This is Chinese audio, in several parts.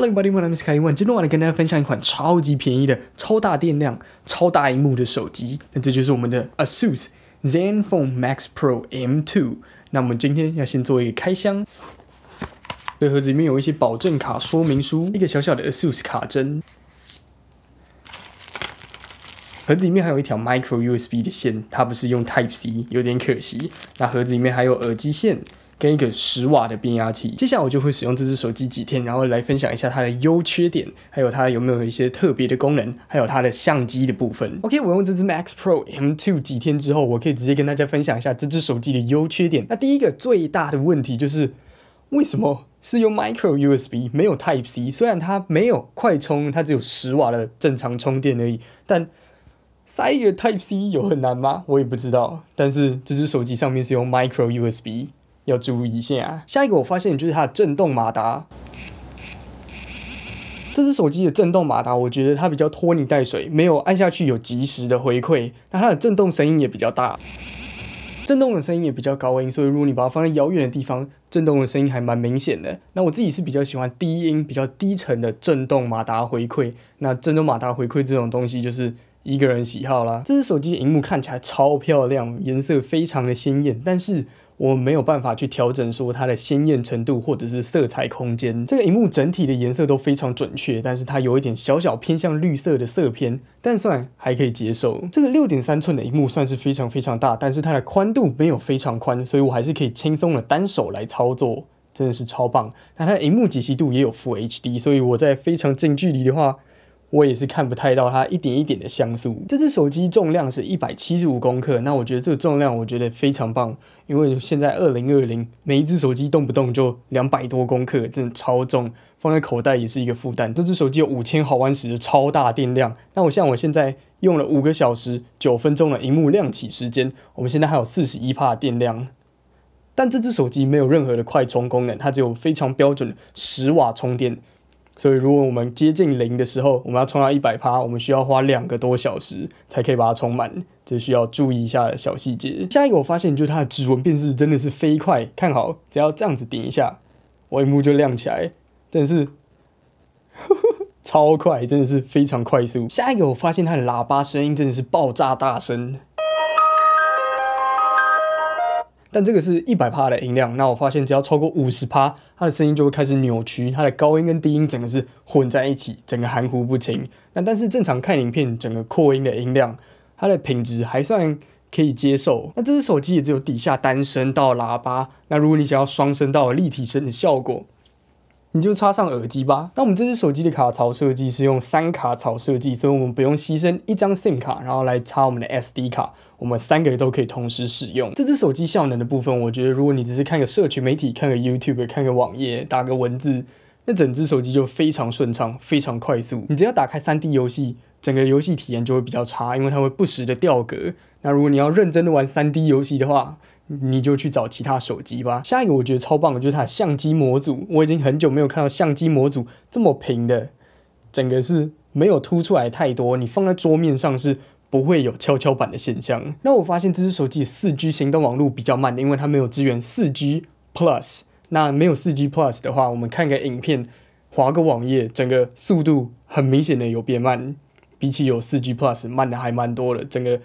Hello, everybody! 我 m e is k e 今天我来跟大家分享一款超级便宜的、超大电量、超大屏幕的手机。那这就是我们的 Asus ZenFone Max Pro M2。那我们今天要先做一个开箱。这盒子里面有一些保证卡、说明书，一个小小的 Asus 卡针。盒子里面还有一条 Micro USB 的线，它不是用 Type C，有点可惜。那盒子里面还有耳机线。跟一个十瓦的变压器。接下来我就会使用这只手机几天，然后来分享一下它的优缺点，还有它有没有一些特别的功能，还有它的相机的部分。OK，我用这只 Max Pro M2 几天之后，我可以直接跟大家分享一下这只手机的优缺点。那第一个最大的问题就是，为什么是用 Micro USB，没有 Type C？虽然它没有快充，它只有十瓦的正常充电而已，但塞一个 Type C 有很难吗？我也不知道。但是这只手机上面是用 Micro USB。要注意一下。下一个，我发现就是它的震动马达。这只手机的震动马达，我觉得它比较拖泥带水，没有按下去有及时的回馈。那它的震动声音也比较大，震动的声音也比较高音，所以如果你把它放在遥远的地方，震动的声音还蛮明显的。那我自己是比较喜欢低音、比较低沉的震动马达回馈。那震动马达回馈这种东西，就是一个人喜好啦。这只手机的屏幕看起来超漂亮，颜色非常的鲜艳，但是。我没有办法去调整说它的鲜艳程度或者是色彩空间，这个荧幕整体的颜色都非常准确，但是它有一点小小偏向绿色的色偏，但算还可以接受。这个六点三寸的荧幕算是非常非常大，但是它的宽度没有非常宽，所以我还是可以轻松的单手来操作，真的是超棒。那它的荧幕解析度也有 Full HD，所以我在非常近距离的话。我也是看不太到它一点一点的像素。这只手机重量是一百七十五公克，那我觉得这个重量我觉得非常棒，因为现在二零二零每一只手机动不动就两百多公克，真的超重，放在口袋也是一个负担。这只手机有五千毫安时的超大电量，那我像我现在用了五个小时九分钟的荧幕亮起时间，我们现在还有四十一帕电量。但这只手机没有任何的快充功能，它只有非常标准的十瓦充电。所以，如果我们接近零的时候，我们要充到一百趴，我们需要花两个多小时才可以把它充满，这需要注意一下小细节。下一个我发现，就是它的指纹辨识真的是飞快，看好，只要这样子顶一下，我屏幕就亮起来，真的是 超快，真的是非常快速。下一个我发现它的喇叭声音真的是爆炸大声。但这个是一百帕的音量，那我发现只要超过五十帕，它的声音就会开始扭曲，它的高音跟低音整个是混在一起，整个含糊不清。那但是正常看影片，整个扩音的音量，它的品质还算可以接受。那这只手机也只有底下单声道喇叭，那如果你想要双声道立体声的效果。你就插上耳机吧。那我们这只手机的卡槽设计是用三卡槽设计，所以我们不用牺牲一张 SIM 卡，然后来插我们的 SD 卡，我们三个都可以同时使用。这只手机效能的部分，我觉得如果你只是看个社群媒体、看个 YouTube、看个网页、打个文字，那整只手机就非常顺畅、非常快速。你只要打开三 D 游戏，整个游戏体验就会比较差，因为它会不时的掉格。那如果你要认真的玩三 D 游戏的话，你就去找其他手机吧。下一个我觉得超棒的就是它的相机模组，我已经很久没有看到相机模组这么平的，整个是没有凸出来太多，你放在桌面上是不会有跷跷板的现象。那我发现这只手机四 G 行动网络比较慢，因为它没有支援四 G Plus。那没有四 G Plus 的话，我们看个影片，划个网页，整个速度很明显的有变慢，比起有四 G Plus 慢的还蛮多的，整个。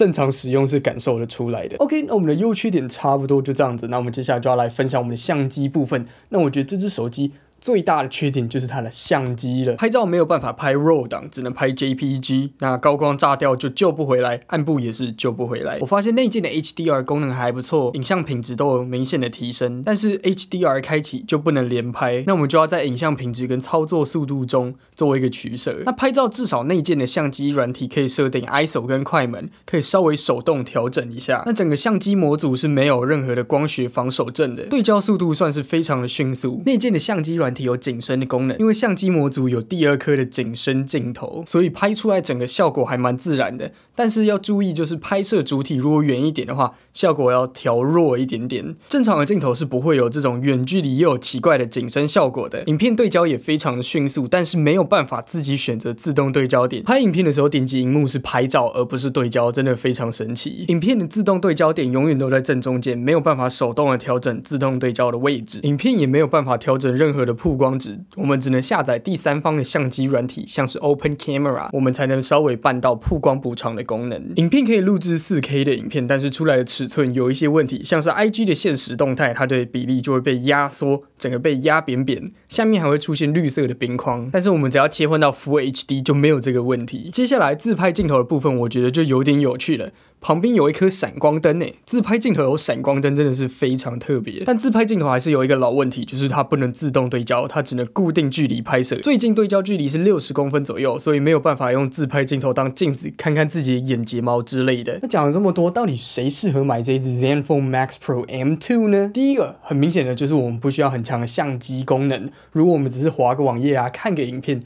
正常使用是感受的出来的。OK，那我们的优缺点差不多就这样子。那我们接下来就要来分享我们的相机部分。那我觉得这只手机。最大的缺点就是它的相机了，拍照没有办法拍 RAW 档，只能拍 JPG，那高光炸掉就救不回来，暗部也是救不回来。我发现内建的 HDR 功能还不错，影像品质都有明显的提升，但是 HDR 开启就不能连拍，那我们就要在影像品质跟操作速度中作为一个取舍。那拍照至少内建的相机软体可以设定 ISO 跟快门，可以稍微手动调整一下。那整个相机模组是没有任何的光学防守阵的，对焦速度算是非常的迅速。内建的相机软。体有景深的功能，因为相机模组有第二颗的景深镜头，所以拍出来整个效果还蛮自然的。但是要注意，就是拍摄主体如果远一点的话，效果要调弱一点点。正常的镜头是不会有这种远距离又有奇怪的景深效果的。影片对焦也非常的迅速，但是没有办法自己选择自动对焦点。拍影片的时候点击荧幕是拍照而不是对焦，真的非常神奇。影片的自动对焦点永远都在正中间，没有办法手动的调整自动对焦的位置。影片也没有办法调整任何的。曝光值，我们只能下载第三方的相机软体，像是 Open Camera，我们才能稍微办到曝光补偿的功能。影片可以录制四 K 的影片，但是出来的尺寸有一些问题，像是 I G 的现实动态，它的比例就会被压缩，整个被压扁扁，下面还会出现绿色的边框。但是我们只要切换到 Full HD，就没有这个问题。接下来自拍镜头的部分，我觉得就有点有趣了。旁边有一颗闪光灯诶，自拍镜头有闪光灯真的是非常特别。但自拍镜头还是有一个老问题，就是它不能自动对焦，它只能固定距离拍摄，最近对焦距离是六十公分左右，所以没有办法用自拍镜头当镜子看看自己眼睫毛之类的。那讲了这么多，到底谁适合买这一支 ZenFone Max Pro M2 呢？第一个很明显的就是我们不需要很强的相机功能，如果我们只是滑个网页啊，看个影片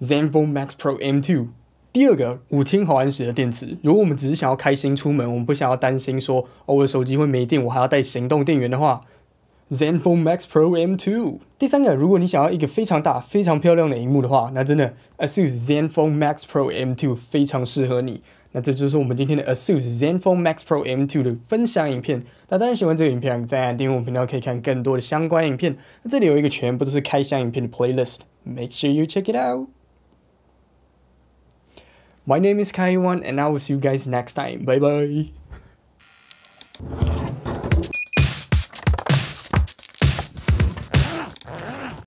，ZenFone Max Pro M2。第二个五千毫安时的电池，如果我们只是想要开心出门，我们不想要担心说哦我的手机会没电，我还要带行动电源的话，Zenfone Max Pro M2。第三个，如果你想要一个非常大、非常漂亮的荧幕的话，那真的 ASUS Zenfone Max Pro M2 非常适合你。那这就是我们今天的 ASUS Zenfone Max Pro M2 的分享影片。那当然喜欢这个影片，在订阅我们频道可以看更多的相关影片。那这里有一个全部都是开箱影片的 playlist，Make sure you check it out。My name is Kaiwan and I will see you guys next time. Bye bye.